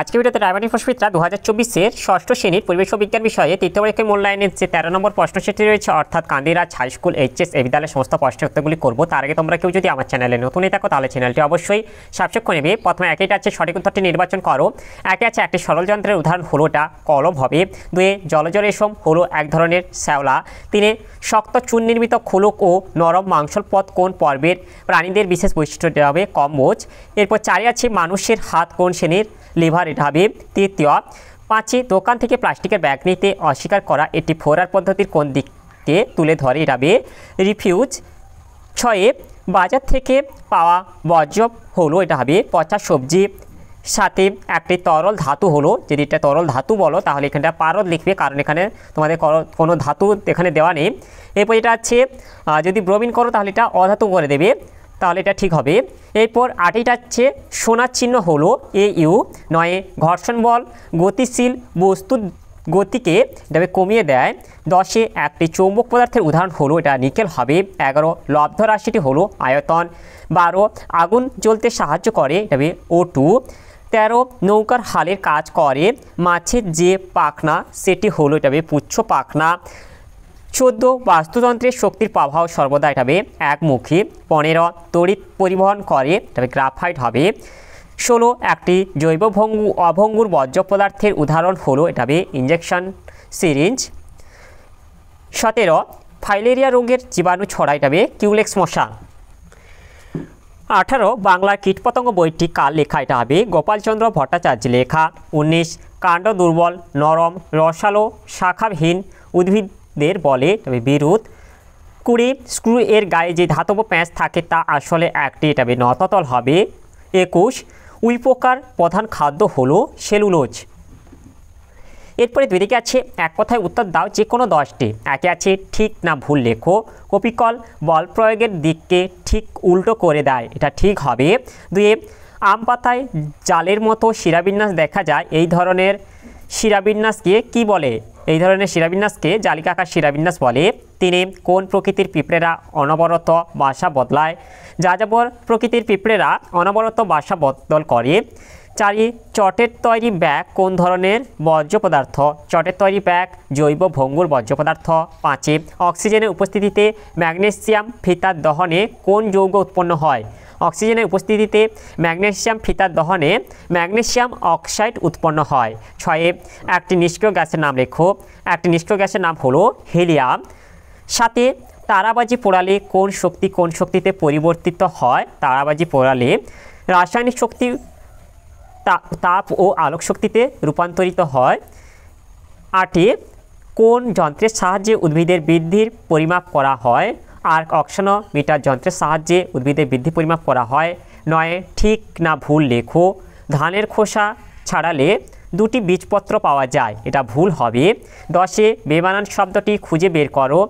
আজকে ভিডিওতে ডায়মন্ড ফসফিতরা দু হাজার চব্বিশের ষষ্ঠ শ্রেণীর পরিবেশ বিজ্ঞান বিষয়ে তৃতীয় পরীক্ষায় মূল্যায়নের যে তেরো নম্বর প্রশ্ন সেটি রয়েছে অর্থাৎ কান্দিরাজ হাই স্কুল এইচএস এ বিদ্যালয়ের সমস্ত প্রশ্নের উত্তরগুলি করবো তার আগে তোমরা কেউ যদি আমার চ্যানেলে নতুন থাকো তাহলে চ্যানেলটি অবশ্যই সাবস্ক্রাইব করে নেবে প্রথমে একেটা আছে সঠিক উত্তরটি নির্বাচন করো একে আছে একটি সরলযন্ত্রের উদাহরণ হলোটা কলম হবে দুয়ে জলজ রেশম হলো এক ধরনের শ্যাওলা তিনে শক্ত চুন নির্মিত খোলক ও নরম মাংসল পথ কোন পর্বের প্রাণীদের বিশেষ বৈশিষ্ট্য দেওয়া হবে কম্বোজ এরপর চারে আছে মানুষের হাত কোন শ্রেণীর লিভারেট হবে তৃতীয় পাঁচে দোকান থেকে প্লাস্টিকের ব্যাগ নিতে অস্বীকার করা এটি ফোরার পদ্ধতির কোন দিককে তুলে ধরে হবে রিফিউজ ছয়ে বাজার থেকে পাওয়া বর্জ্য হলো এটা হবে পচা সবজি সাথে একটি তরল ধাতু হলো যদি এটা তরল ধাতু বলো তাহলে এখানটা পারদ লিখবে কারণ এখানে তোমাদের কোনো ধাতু এখানে দেওয়া নেই এরপর এটা হচ্ছে যদি ব্রমিন করো তাহলে এটা অধাতু করে দেবে তাহলে এটা ঠিক হবে এরপর আটইটা হচ্ছে সোনার চিহ্ন হলো এ ইউ নয়ে ঘর্ষণ বল গতিশীল বস্তুর গতিকে এটাকে কমিয়ে দেয় দশে একটি চৌম্বক পদার্থের উদাহরণ হলো এটা নিকেল হবে এগারো লব্ধ রাশিটি হলো আয়তন বারো আগুন জ্বলতে সাহায্য করে এটাকে ও টু তেরো নৌকার হালের কাজ করে মাছের যে পাখনা সেটি হলো এটাকে পুচ্ছ পাখনা চোদ্দ বাস্তুতন্ত্রের শক্তির প্রভাব সর্বদা এটা হবে একমুখী পনেরো তড়িৎ পরিবহন করে তবে গ্রাফাইট হবে ষোলো একটি জৈব ভঙ্গু অভঙ্গুর বর্জ্য পদার্থের উদাহরণ হলো এটা হবে ইঞ্জেকশন সিরিঞ্জ সতেরো ফাইলেরিয়া রোগের জীবাণু ছড়া এটা হবে কিউলেক্স মশা আঠারো বাংলার কীটপতঙ্গ বইটি কাল লেখা এটা হবে গোপালচন্দ্র ভট্টাচার্য লেখা উনিশ কাণ্ড দুর্বল নরম রসালো শাখাবহীন উদ্ভিদ দের বলে তবে বিরোধ কুড়ি স্ক্রু এর গায়ে যে ধাতব প্যাঁচ থাকে তা আসলে একটি এটা নততল হবে একুশ উইপোকার প্রধান খাদ্য হলো সেলুলোজ এরপরে দুই দিকে আছে এক কথায় উত্তর দাও যে কোনো দশটি একে আছে ঠিক না ভুল লেখো কপিকল বল প্রয়োগের দিককে ঠিক উল্টো করে দেয় এটা ঠিক হবে দুয়ে আম পাতায় জালের মতো শিরাবিন্যাস দেখা যায় এই ধরনের শিরাবিন্যাসকে কি বলে এই ধরনের শিরাবিন্যাসকে জালিকাকার শিরাবিন্যাস বলে তিনি কোন প্রকৃতির পিঁপড়েরা অনবরত বাসা বদলায় যাযাবর প্রকৃতির পিঁপড়েরা অনবরত বাসা বদল করে চারি চটের তৈরি ব্যাগ কোন ধরনের বর্জ্য পদার্থ চটের তৈরি ব্যাগ জৈব ভঙ্গুর বর্জ্য পদার্থ পাঁচে অক্সিজেনের উপস্থিতিতে ম্যাগনেসিয়াম ফিতার দহনে কোন যৌগ উৎপন্ন হয় অক্সিজেনের উপস্থিতিতে ম্যাগনেশিয়াম ফিতার দহনে ম্যাগনেশিয়াম অক্সাইড উৎপন্ন হয় ছয়ে একটি নিষ্ক্রিয় গ্যাসের নাম লেখো একটি নিষ্ক্রিয় গ্যাসের নাম হলো হিলিয়াম সাথে তারাবাজি পোড়ালে কোন শক্তি কোন শক্তিতে পরিবর্তিত হয় তারাবাজি পোড়ালে রাসায়নিক শক্তি তাপ ও আলোক শক্তিতে রূপান্তরিত হয় আটে কোন যন্ত্রের সাহায্যে উদ্ভিদের বৃদ্ধির পরিমাপ করা হয় আর্ক অকশন মিটার যন্ত্রের সাহায্যে উদ্ভিদের বৃদ্ধি পরিমাপ করা হয় নয় ঠিক না ভুল লেখো ধানের খোসা ছাড়ালে দুটি বীজপত্র পাওয়া যায় এটা ভুল হবে দশে বেমানান শব্দটি খুঁজে বের করো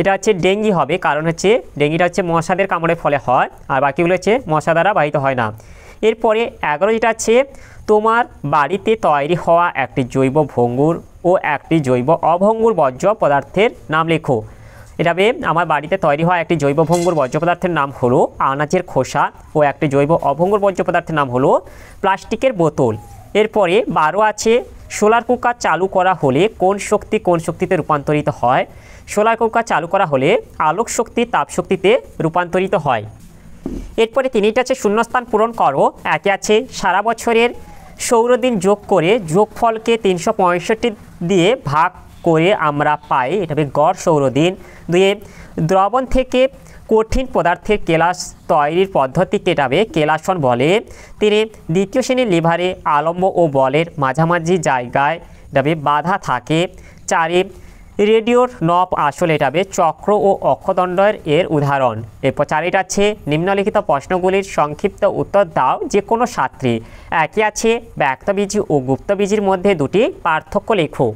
এটা হচ্ছে ডেঙ্গি হবে কারণ হচ্ছে ডেঙ্গিটা হচ্ছে মশাদের কামড়ের ফলে হয় আর বাকিগুলো হচ্ছে মশা দ্বারা বাহিত হয় না এরপরে এগারো যেটা আছে তোমার বাড়িতে তৈরি হওয়া একটি জৈব ভঙ্গুর ও একটি জৈব অভঙ্গুর বর্জ্য পদার্থের নাম লেখো এভাবে আমার বাড়িতে তৈরি হওয়া একটি জৈব ভঙ্গুর বর্জ্য পদার্থের নাম হলো আনাচের খোসা ও একটি জৈব অভঙ্গুর বর্জ্য পদার্থের নাম হলো প্লাস্টিকের বোতল এরপরে বারো আছে সোলার কুকার চালু করা হলে কোন শক্তি কোন শক্তিতে রূপান্তরিত হয় সোলার কুকার চালু করা হলে আলোক শক্তি তাপ শক্তিতে রূপান্তরিত হয় এরপরে তিনিটা আছে শূন্যস্থান পূরণ করো একে আছে সারা বছরের সৌরদিন যোগ করে যোগফলকে তিনশো দিয়ে ভাগ করে আমরা পাই এটা হবে গড় সৌরদিন দুয়ে দ্রবণ থেকে কঠিন পদার্থের কেলাস তৈরির পদ্ধতিকে হবে কেলাসন বলে তিনি দ্বিতীয় শ্রেণীর লিভারে আলম্ব ও বলের মাঝামাঝি জায়গায় এটা বাধা থাকে চারে রেডিওর নব আসলে এটাবে চক্র ও অক্ষদণ্ডের এর উদাহরণ এরপর চারিটা আছে নিম্নলিখিত প্রশ্নগুলির সংক্ষিপ্ত উত্তর দাও যে কোনো ছাত্রী একই আছে ব্যক্তবীজি ও গুপ্তবীজির মধ্যে দুটি পার্থক্য লেখো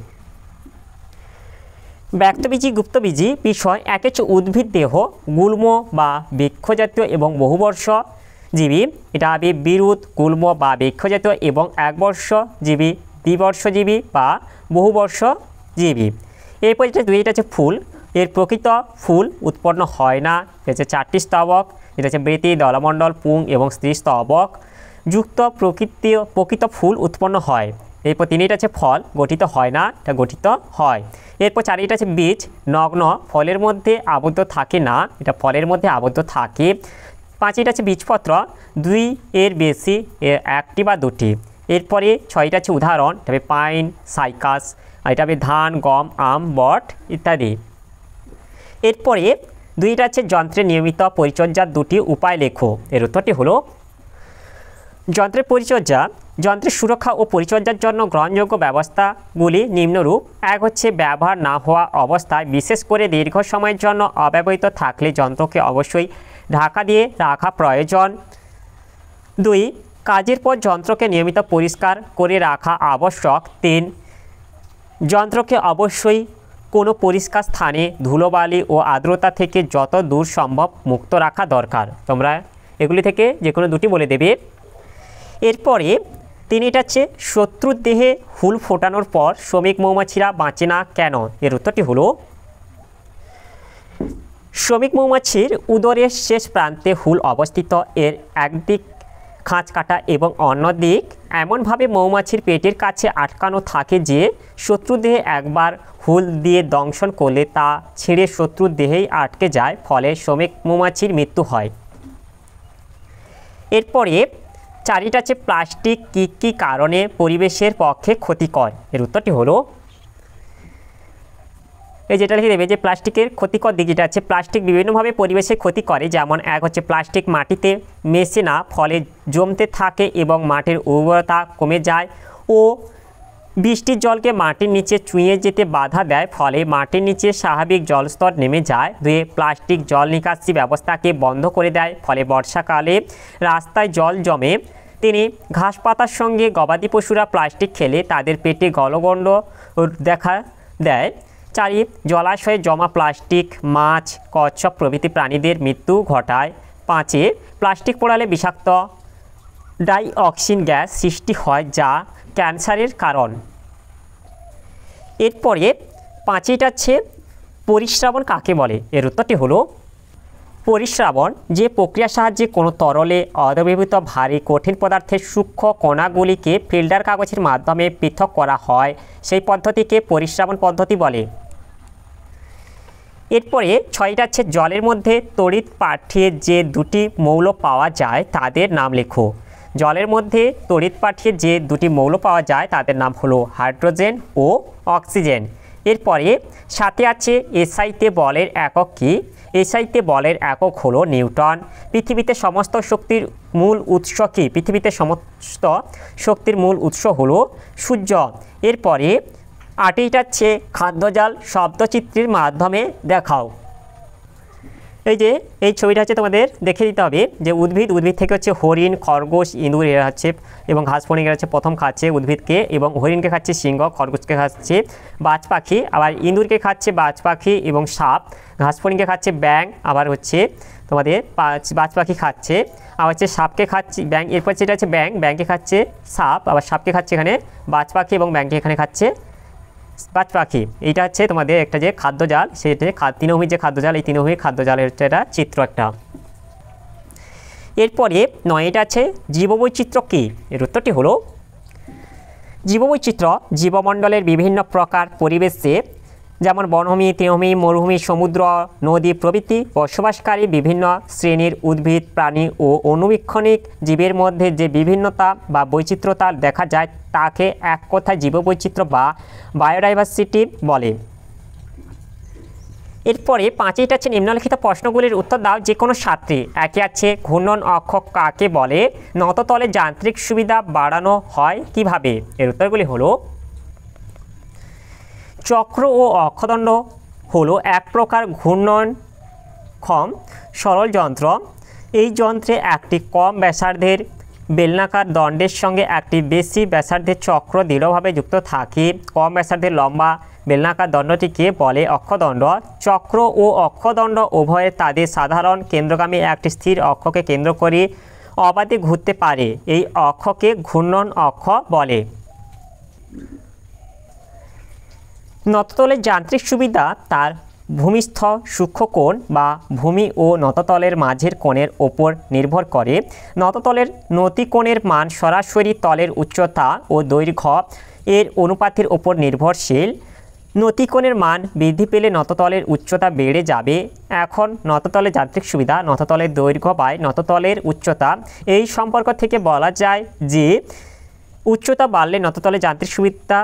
ব্যক্তবীজী গুপ্তবীজী বিষয় এক হচ্ছে উদ্ভিদ দেহ গুল্ম বা বৃক্ষজাতীয় এবং বহুবর্ষ জীবী এটা হবে বিরুদ গুল্ম বা বৃক্ষজাতীয় এবং একবর্ষজীবী দ্বিবর্ষজীবী বা বহুবর্ষজীবী এরপর যেটা দুই এটা হচ্ছে ফুল এর প্রকৃত ফুল উৎপন্ন হয় না এটা হচ্ছে চারটি স্তবক এটা হচ্ছে বৃতি দলমণ্ডল পুং এবং স্ত্রী স্তবক যুক্ত প্রকৃতি প্রকৃত ফুল উৎপন্ন হয় এরপর তিন এটা হচ্ছে ফল গঠিত হয় না এটা গঠিত হয় এরপর চার এটা হচ্ছে বীজ নগ্ন ফলের মধ্যে আবদ্ধ থাকে না এটা ফলের মধ্যে আবদ্ধ থাকে পাঁচ এটা হচ্ছে বীজপত্র দুই এর বেশি একটি বা দুটি এরপরে ছয়টা আছে উদাহরণ হবে পাইন সাইকাস এটা হবে ধান গম আম বট ইত্যাদি এরপরে দুইটা আছে যন্ত্রের নিয়মিত পরিচর্যার দুটি উপায় লেখো এর উত্তরটি হলো যন্ত্রের পরিচর্যা যন্ত্রের সুরক্ষা ও পরিচর্যার জন্য গ্রহণযোগ্য ব্যবস্থাগুলি নিম্নরূপ এক হচ্ছে ব্যবহার না হওয়া অবস্থায় বিশেষ করে দীর্ঘ সময়ের জন্য অব্যবহৃত থাকলে যন্ত্রকে অবশ্যই ঢাকা দিয়ে রাখা প্রয়োজন দুই কাজের পর যন্ত্রকে নিয়মিত পরিষ্কার করে রাখা আবশ্যক তিন যন্ত্রকে অবশ্যই কোনো পরিষ্কার স্থানে ধুলোবালি ও আর্দ্রতা থেকে যত দূর সম্ভব মুক্ত রাখা দরকার তোমরা এগুলি থেকে যে কোনো দুটি বলে দেবে এরপরে তিনি এটা হচ্ছে শত্রুর দেহে হুল ফোটানোর পর শ্রমিক মৌমাছিরা বাঁচে না কেন এর উত্তরটি হলো শ্রমিক মৌমাছির উদরের শেষ প্রান্তে হুল অবস্থিত এর একদিক খাঁচ কাটা এবং অন্যদিক এমনভাবে মৌমাছির পেটের কাছে আটকানো থাকে যে শত্রুদেহে একবার হুল দিয়ে দংশন করলে তা ছেড়ে শত্রুর দেহেই আটকে যায় ফলে শ্রমিক মৌমাছির মৃত্যু হয় এরপরে চারিটা হচ্ছে প্লাস্টিক কী কী কারণে পরিবেশের পক্ষে ক্ষতিকর এর উত্তরটি হলো এই যেটা লিখে দেবে যে প্লাস্টিকের ক্ষতিকর দিক যেটা আছে প্লাস্টিক বিভিন্নভাবে পরিবেশে ক্ষতি করে যেমন এক হচ্ছে প্লাস্টিক মাটিতে মেশে না ফলে জমতে থাকে এবং মাটির উর্বরতা কমে যায় ও বৃষ্টির জলকে মাটির নিচে চুঁয়ে যেতে বাধা দেয় ফলে মাটির নিচে স্বাভাবিক জলস্তর নেমে যায় দুয়ে প্লাস্টিক জল নিকাশি ব্যবস্থাকে বন্ধ করে দেয় ফলে বর্ষাকালে রাস্তায় জল জমে তিনি ঘাস পাতার সঙ্গে গবাদি পশুরা প্লাস্টিক খেলে তাদের পেটে গলগণ্ড দেখা দেয় চারি জলাশয়ে জমা প্লাস্টিক মাছ কচ্ছপ প্রভৃতি প্রাণীদের মৃত্যু ঘটায় পাঁচে প্লাস্টিক পোড়ালে বিষাক্ত ডাইঅক্সিন গ্যাস সৃষ্টি হয় যা ক্যান্সারের কারণ এরপরে পাঁচেটা হচ্ছে পরিশ্রাবণ কাকে বলে এর উত্তরটি হলো পরিশ্রাবণ যে প্রক্রিয়ার সাহায্যে কোনো তরলে অদ্রবীভূত ভারী কঠিন পদার্থের সূক্ষ্ম কণাগুলিকে ফিল্টার কাগজের মাধ্যমে পৃথক করা হয় সেই পদ্ধতিকে পরিশ্রাবণ পদ্ধতি বলে এরপরে ছয়টা হচ্ছে জলের মধ্যে তড়িৎ পাঠিয়ে যে দুটি মৌল পাওয়া যায় তাদের নাম লেখো জলের মধ্যে তড়িৎ পাঠিয়ে যে দুটি মৌল পাওয়া যায় তাদের নাম হলো হাইড্রোজেন ও অক্সিজেন এরপরে সাথে আছে এসআইতে বলের একক কি এসআইতে বলের একক হলো নিউটন পৃথিবীতে সমস্ত শক্তির মূল উৎস কি পৃথিবীতে সমস্ত শক্তির মূল উৎস হলো সূর্য এরপরে আটিটাচ্ছে খাদ্যজাল শব্দচিত্রের মাধ্যমে দেখাও এই যে এই ছবিটা হচ্ছে তোমাদের দেখে দিতে হবে যে উদ্ভিদ উদ্ভিদ থেকে হচ্ছে হরিণ খরগোশ ইঁদুর এরা হচ্ছে এবং ঘাস ফড়িং এরা হচ্ছে প্রথম খাচ্ছে উদ্ভিদকে এবং হরিণকে খাচ্ছে সিংহ খরগোশকে খাচ্ছে বাজ পাখি আবার ইঁদুরকে খাচ্ছে বাজ পাখি এবং সাপ ঘাস ফড়িংকে খাচ্ছে ব্যাং আবার হচ্ছে তোমাদের বাজ পাখি খাচ্ছে আবার হচ্ছে সাপকে খাচ্ছে ব্যাঙ্ক এরপর যেটা হচ্ছে ব্যাঙ্ক ব্যাংকে খাচ্ছে সাপ আবার সাপকে খাচ্ছে এখানে বাজ পাখি এবং ব্যাঙ্কে এখানে খাচ্ছে পাঁচ পাখি এটা হচ্ছে তোমাদের একটা যে খাদ্য জাল সেটা তৃণভূমির যে খাদ্য জাল এই তৃণভূমির খাদ্য জালের একটা চিত্র একটা এরপরে নয় এটা আছে জীববৈচিত্র্য কী এর উত্তরটি হলো জীববৈচিত্র্য জীবমণ্ডলের বিভিন্ন প্রকার পরিবেশে যেমন বনভূমি তৃণভূমি মরুভূমি সমুদ্র নদী প্রভৃতি বসবাসকারী বিভিন্ন শ্রেণীর উদ্ভিদ প্রাণী ও অনুবীক্ষণিক জীবের মধ্যে যে বিভিন্নতা বা বৈচিত্র্যতা দেখা যায় তাকে এক কথায় জীববৈচিত্র্য বা বায়োডাইভার্সিটি বলে এরপরে পাঁচেইটা আছে নিম্নলিখিত প্রশ্নগুলির উত্তর দাও যে কোনো সাথে একে আছে ঘূর্ণন অক্ষ কাকে বলে নততলে যান্ত্রিক সুবিধা বাড়ানো হয় কিভাবে এর উত্তরগুলি হলো চক্র ও অক্ষদণ্ড হলো এক প্রকার ঘূর্ণনক্ষম সরল যন্ত্র এই যন্ত্রে একটি কম ব্যাসার্ধের বেলনাকার দণ্ডের সঙ্গে একটি বেশি ব্যাসার্ধের চক্র দৃঢ়ভাবে যুক্ত থাকে কম ব্যাসার্ধের লম্বা বেলনাকার দণ্ডটিকে বলে অক্ষদণ্ড চক্র ও অক্ষদণ্ড উভয়ে তাদের সাধারণ কেন্দ্রগামী একটি স্থির অক্ষকে কেন্দ্র করে অবাধে ঘুরতে পারে এই অক্ষকে ঘূর্ণন অক্ষ বলে নততলের যান্ত্রিক সুবিধা তার ভূমিস্থ সূক্ষ্ম কোণ বা ভূমি ও নততলের মাঝের কোণের ওপর নির্ভর করে নততলের নতিকোণের মান সরাসরি তলের উচ্চতা ও দৈর্ঘ্য এর অনুপাতের ওপর নির্ভরশীল নতিকোণের মান বৃদ্ধি পেলে নততলের উচ্চতা বেড়ে যাবে এখন নততলের যান্ত্রিক সুবিধা নততলের দৈর্ঘ্য বা নততলের উচ্চতা এই সম্পর্ক থেকে বলা যায় যে উচ্চতা বাড়লে নততলের যান্ত্রিক সুবিধা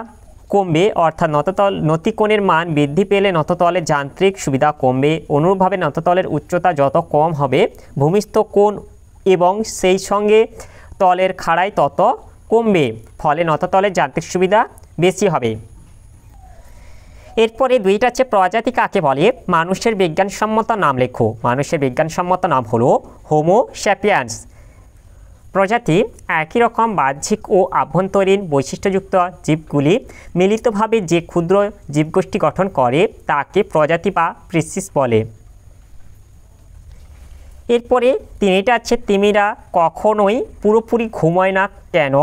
কমবে অর্থাৎ নততল নতিকোণের মান বৃদ্ধি পেলে নততলের যান্ত্রিক সুবিধা কমবে অনুরূপভাবে নততলের উচ্চতা যত কম হবে ভূমিস্থ কোণ এবং সেই সঙ্গে তলের খাড়াই তত কমবে ফলে নততলের যান্ত্রিক সুবিধা বেশি হবে এরপরে দুইটা হচ্ছে প্রজাতি কাকে বলে মানুষের বিজ্ঞানসম্মত নাম লেখো মানুষের বিজ্ঞানসম্মত নাম হলো হোমো স্যাপিয়ান্স প্রজাতি একই রকম বাহ্যিক ও আভ্যন্তরীণ বৈশিষ্ট্যযুক্ত জীবগুলি মিলিতভাবে যে ক্ষুদ্র জীবগোষ্ঠী গঠন করে তাকে প্রজাতি বা প্রিসিস বলে এরপরে তিনিটা আছে তিমিরা কখনোই পুরোপুরি ঘুমায় না কেন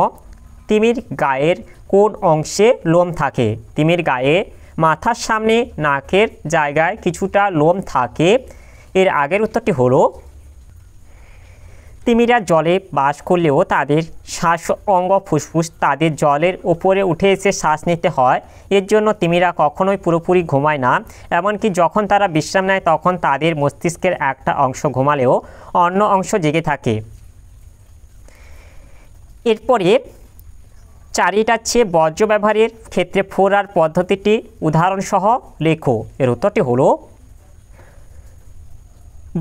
তিমির গায়ের কোন অংশে লোম থাকে তিমির গায়ে মাথার সামনে নাকের জায়গায় কিছুটা লোম থাকে এর আগের উত্তরটি হলো তিমিরা জলে বাস করলেও তাদের শ্বাস অঙ্গ ফুসফুস তাদের জলের ওপরে উঠে এসে শ্বাস নিতে হয় এর জন্য তিমিরা কখনোই পুরোপুরি ঘুমায় না এমনকি যখন তারা বিশ্রাম নেয় তখন তাদের মস্তিষ্কের একটা অংশ ঘুমালেও অন্য অংশ জেগে থাকে এরপরে চারিটার চেয়ে বর্জ্য ব্যবহারের ক্ষেত্রে ফোরার পদ্ধতিটি উদাহরণসহ লেখো এর উত্তরটি হলো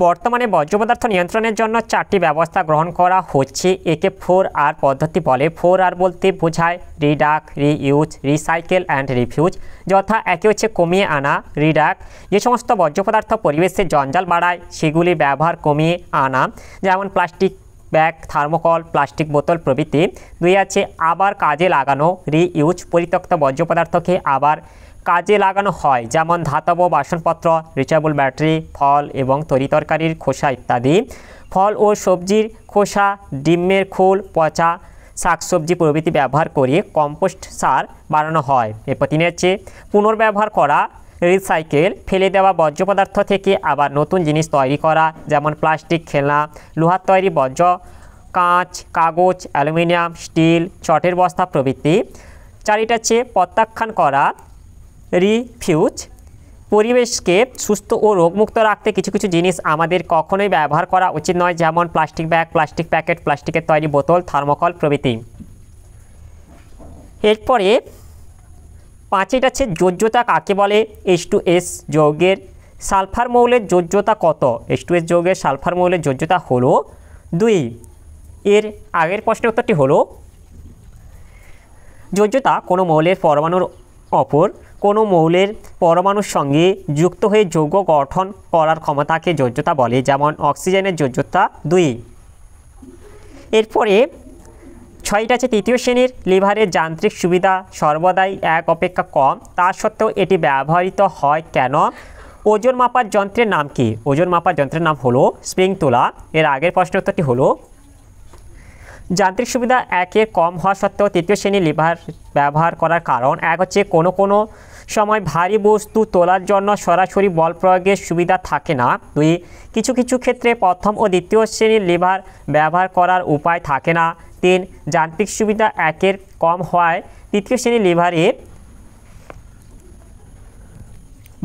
বর্তমানে বর্জ্য পদার্থ নিয়ন্ত্রণের জন্য চারটি ব্যবস্থা গ্রহণ করা হচ্ছে একে ফোর আর পদ্ধতি বলে ফোর আর বলতে বোঝায় রিডাক রিইউজ রিসাইকেল অ্যান্ড রিফিউজ যথা একে হচ্ছে কমিয়ে আনা রিডাক যে সমস্ত বর্জ্য পদার্থ পরিবেশে জঞ্জাল বাড়ায় সেগুলি ব্যবহার কমিয়ে আনা যেমন প্লাস্টিক ব্যাগ থার্মোকল প্লাস্টিক বোতল প্রভৃতি দুই আছে আবার কাজে লাগানো রিইউজ পরিত্যক্ত বর্জ্য পদার্থকে আবার কাজে লাগানো হয় যেমন ধাতব বাসনপত্র রিচাবল ব্যাটারি ফল এবং তরি তরকারির খোসা ইত্যাদি ফল ও সবজির খোসা ডিমের খোল পচা শাকসবজি প্রভৃতি ব্যবহার করে কম্পোস্ট সার বানানো হয় এরপর তিনি হচ্ছে পুনর্ব্যবহার করা রিসাইকেল ফেলে দেওয়া বর্জ্য পদার্থ থেকে আবার নতুন জিনিস তৈরি করা যেমন প্লাস্টিক খেলনা লোহার তৈরি বর্জ্য কাঁচ কাগজ অ্যালুমিনিয়াম স্টিল চটের বস্তা প্রভৃতি চারিটা চেয়ে প্রত্যাখ্যান করা রিফিউজ পরিবেশকে সুস্থ ও রোগমুক্ত রাখতে কিছু কিছু জিনিস আমাদের কখনোই ব্যবহার করা উচিত নয় যেমন প্লাস্টিক ব্যাগ প্লাস্টিক প্যাকেট প্লাস্টিকের তৈরি বোতল থার্মোকল প্রভৃতি এরপরে পাঁচের আছে যোজ্যতা কাকে বলে এস টু এস যৌগের সালফার মৌলের যোজ্যতা কত এস টু এস যৌগের সালফার মৌলের যোজ্যতা হলো দুই এর আগের প্রশ্নের উত্তরটি হলো যোজ্যতা কোনো মৌলের পরমাণুর অপর কোনো মৌলের পরমাণুর সঙ্গে যুক্ত হয়ে যৌগ গঠন করার ক্ষমতাকে যোজ্যতা বলে যেমন অক্সিজেনের যোজ্যতা দুই এরপরে ছয়টা আছে তৃতীয় শ্রেণীর লিভারের যান্ত্রিক সুবিধা সর্বদাই এক অপেক্ষা কম তা সত্ত্বেও এটি ব্যবহৃত হয় কেন ওজন মাপার যন্ত্রের নাম কি ওজন মাপার যন্ত্রের নাম হলো স্প্রিং তোলা এর আগের প্রশ্ন উত্তরটি হলো যান্ত্রিক সুবিধা একের কম হওয়া সত্ত্বেও তৃতীয় শ্রেণীর লিভার ব্যবহার করার কারণ এক হচ্ছে কোনো কোনো সময় ভারী বস্তু তোলার জন্য সরাসরি বল প্রয়োগের সুবিধা থাকে না দুই কিছু কিছু ক্ষেত্রে প্রথম ও দ্বিতীয় শ্রেণীর লিভার ব্যবহার করার উপায় থাকে না তিন যান্ত্রিক সুবিধা একের কম হওয়ায় তৃতীয় শ্রেণীর লিভারে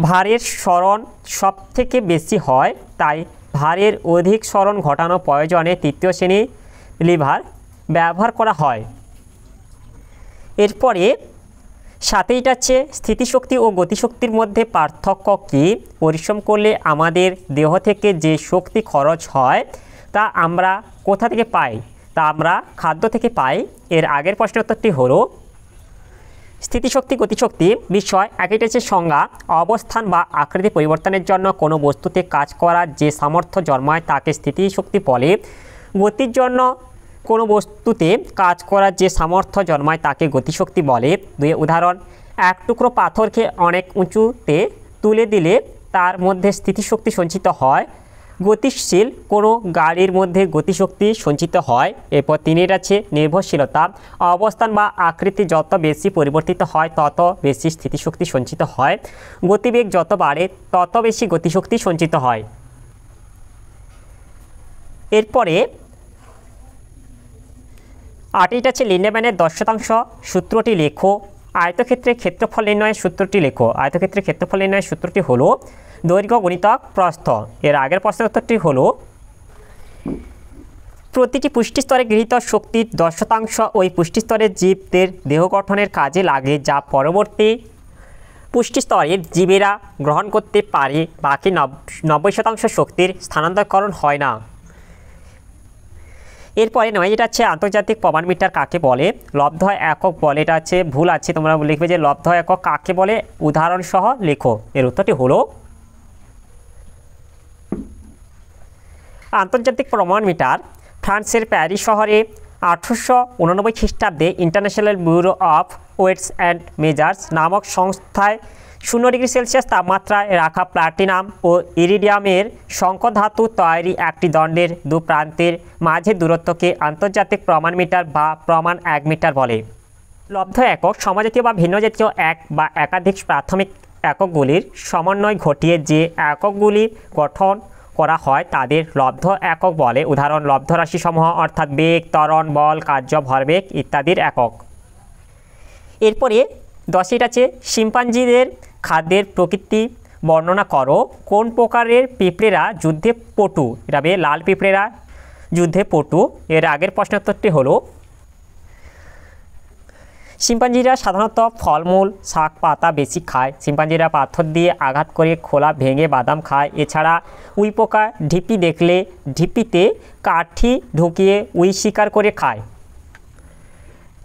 ভারের স্মরণ সবথেকে বেশি হয় তাই ভারের অধিক স্মরণ ঘটানো প্রয়োজনে তৃতীয় শ্রেণীর লিভার ব্যবহার করা হয় এরপরে সাথেই যাচ্ছে স্থিতিশক্তি ও গতিশক্তির মধ্যে পার্থক্য কি পরিশ্রম করলে আমাদের দেহ থেকে যে শক্তি খরচ হয় তা আমরা কোথা থেকে পাই তা আমরা খাদ্য থেকে পাই এর আগের প্রশ্নের উত্তরটি হলো স্থিতিশক্তি গতিশক্তি বিষয় একইটাছে সংজ্ঞা অবস্থান বা আকৃতি পরিবর্তনের জন্য কোনো বস্তুতে কাজ করার যে সামর্থ্য জন্মায় তাকে স্থিতিশক্তি বলে গতির জন্য কোনো বস্তুতে কাজ করার যে সামর্থ্য জন্মায় তাকে গতিশক্তি বলে দুই উদাহরণ এক টুকরো পাথরকে অনেক উঁচুতে তুলে দিলে তার মধ্যে স্থিতিশক্তি সঞ্চিত হয় গতিশীল কোনো গাড়ির মধ্যে গতিশক্তি সঞ্চিত হয় এরপর তিনের আছে নির্ভরশীলতা অবস্থান বা আকৃতি যত বেশি পরিবর্তিত হয় তত বেশি স্থিতিশক্তি সঞ্চিত হয় গতিবেগ যত বাড়ে তত বেশি গতিশক্তি সঞ্চিত হয় এরপরে আটটি আছে লিন্ডেম্যানের দশ শতাংশ সূত্রটি লেখো আয়তক্ষেত্রে ক্ষেত্রফল নির্ণয়ের সূত্রটি লেখো আয়তক্ষেত্রে ক্ষেত্রফল নির্ণয়ের সূত্রটি হলো দৈর্ঘ্য গণিতক প্রস্থ এর আগের প্রশ্নের উত্তরটি হলো প্রতিটি পুষ্টি স্তরে গৃহীত শক্তির দশ শতাংশ ওই পুষ্টি স্তরের জীবদের দেহ গঠনের কাজে লাগে যা পরবর্তী পুষ্টি স্তরের জীবেরা গ্রহণ করতে পারে বাকি নব্বই শতাংশ শক্তির স্থানান্তরকরণ হয় না এরপরে নয় যেটা হচ্ছে আন্তর্জাতিক প্রমাণ মিটার কাকে বলে লব্ধ একক বলে এটা হচ্ছে ভুল আছে তোমরা লিখবে যে লব্ধ একক কাকে বলে উদাহরণসহ লেখো এর উত্তরটি হলো আন্তর্জাতিক প্রমাণ মিটার ফ্রান্সের প্যারিস শহরে আঠারোশো উননব্বই খ্রিস্টাব্দে international bureau of weights and measures নামক সংস্থায় শূন্য ডিগ্রি সেলসিয়াস তাপমাত্রায় রাখা প্লাটিনাম ও ইরিডিয়ামের সংকট ধাতু তৈরি একটি দণ্ডের দু প্রান্তের মাঝে দূরত্বকে আন্তর্জাতিক প্রমাণ মিটার বা প্রমাণ এক মিটার বলে লব্ধ একক সমজাতীয় বা ভিন্ন জাতীয় এক বা একাধিক প্রাথমিক এককগুলির সমন্বয় ঘটিয়ে যে এককগুলি গঠন করা হয় তাদের লব্ধ একক বলে উদাহরণ লব্ধ রাশিসমূহ অর্থাৎ বেগ তরণ বল কার্য ভরবেগ ইত্যাদির একক এরপরে দশের আছে শিম্পাঞ্জিদের খাদ্যের প্রকৃতি বর্ণনা করো কোন প্রকারের পিঁপড়েরা যুদ্ধে পটু এটা হবে লাল পিঁপড়েরা যুদ্ধে পটু এর আগের প্রশ্নোত্তরটি হলো শিম্পাঞ্জিরা সাধারণত ফলমূল শাক পাতা বেশি খায় শিম্পাঞ্জিরা পাথর দিয়ে আঘাত করে খোলা ভেঙে বাদাম খায় এছাড়া উই ঢিপি দেখলে ঢিপিতে কাঠি ঢুকিয়ে উই শিকার করে খায়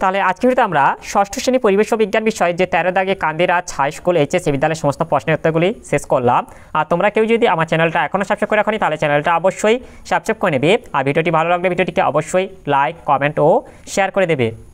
তাহলে আজকে হয়তো আমরা ষষ্ঠ শ্রেণী পরিবেশ বিজ্ঞান বিষয়ে যে তেরো দাগে কান্দিরাজ হাই স্কুল এস বিদ্যালয়ের সমস্ত প্রশ্নের উত্তরগুলি শেষ করলাম আর তোমরা কেউ যদি আমার চ্যানেলটা এখনও সাবস্ক্রাইব করে রাখনি তাহলে চ্যানেলটা অবশ্যই সাবস্ক্রাইব করে নেবে আর ভিডিওটি ভালো লাগলে ভিডিওটিকে অবশ্যই লাইক কমেন্ট ও শেয়ার করে দেবে